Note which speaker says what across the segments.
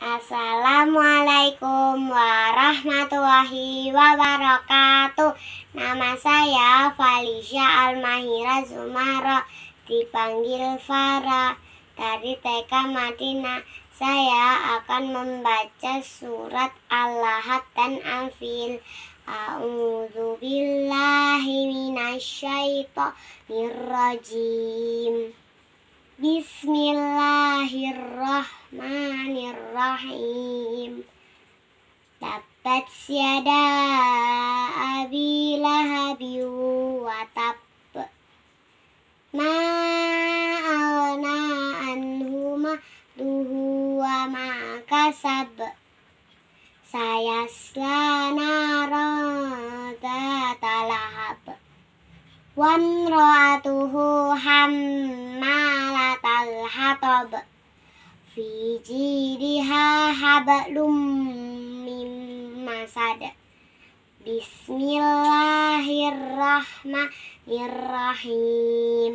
Speaker 1: Assalamualaikum warahmatullahi wabarakatuh Nama saya Falisha Almahira Zumara Dipanggil Farah Dari TK Madinah Saya akan membaca surat Al-Lahad dan Al-Fil A'udzu billahi Bismillah Rahim Tabat siada Abi lahabi Watab Ma Alna ma Duhu wa ma kasab Saya selana Rata talahab Wan ro'atuhu hamma latal Hatob fi jidiha habalum min masad Bismillahirrahmanirrahim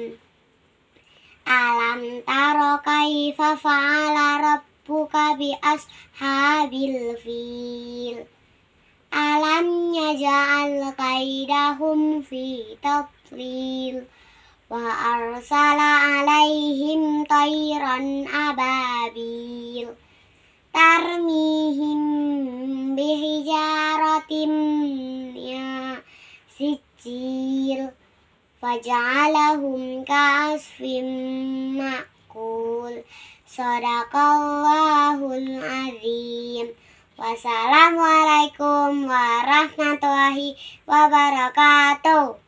Speaker 1: Alam taro kaifa fa'ala rabbuka bi ashabil fil Alam yaj'al kaidahum fi tadlil وأرسل عليهم طيرا أبابيل ترميهم بحجارة من سجيل فجعلهم كعصف مأكول صدق الله العظيم Wassalamualaikum warahmatullahi wabarakatuh.